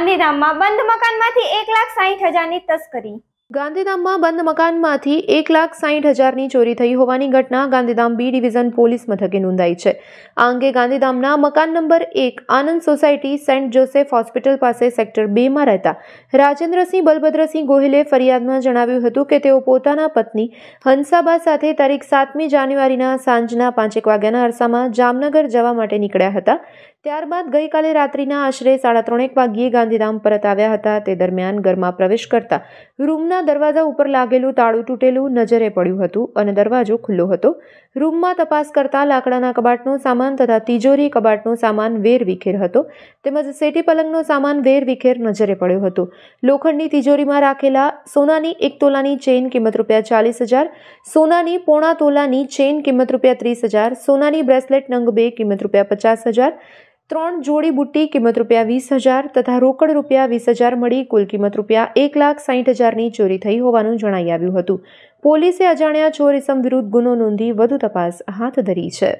ગાંધીધામમાં બંધ મકાનમાંથી એક લાખ સાહીઠ હજારની તસ્કરી ગાંધીધામમાં બંધ મકાનમાંથી એક લાખ સાઠ હજારની ચોરી થઈ હોવાની ઘટના ગાંધીધામ બી ડિવિઝન પોલીસ મથકે નોંધાઈ છે આ અંગે ગાંધીધામના મકાન નંબર એક Anand society Saint Joseph hospital પાસે સેક્ટર બેમાં રહેતા રાજેન્દ્રસિંહ બલભદ્રસિંહ ગોહિલે ફરિયાદમાં જણાવ્યું હતું કે તેઓ પોતાના પત્ની હંસાબા સાથે તારીખ સાતમી જાન્યુઆરીના સાંજના પાંચેક વાગ્યાના અરસામાં જામનગર જવા માટે નીકળ્યા હતા ત્યારબાદ ગઈકાલે રાત્રિના આશરે સાડા ત્રણેક વાગ્યે ગાંધીધામ પરત આવ્યા હતા તે દરમિયાન ઘરમાં પ્રવેશ કરતા રૂમના દરવાજા ઉપર લાગેલું તાળું તૂટેલું નજરે પડ્યું હતું અને દરવાજો ખુલ્લો હતો રૂમમાં તપાસ કરતા લાકડાના કબાટનો સામાન તથા તિજોરી કબાટનો સામાન વેર વિખેર હતો તેમજ સેટી પલંગનો સામાન વિખેર નજરે પડ્યો હતો લોખંડની તિજોરીમાં રાખેલા સોનાની એક તોલાની ચેઇન કિંમત રૂપિયા ચાલીસ હજાર સોનાની પોણા તોલાની ચેઇન કિંમત રૂપિયા ત્રીસ હજાર સોનાની બ્રેસલેટ નંગ બે કિંમત રૂપિયા પચાસ હજાર ત્રણ જોડી બુટ્ટી કિંમત રૂપિયા વીસ હજાર તથા રોકડ રૂપિયા વીસ હજાર મળી કુલ કિંમત રૂપિયા એક લાખ સાહીઠ હજારની ચોરી થઈ હોવાનું જણાવી આવ્યું હતું પોલીસે અજાણ્યા ચોરીસમ વિરુદ્ધ ગુનો નોંધી વધુ તપાસ હાથ ધરી છે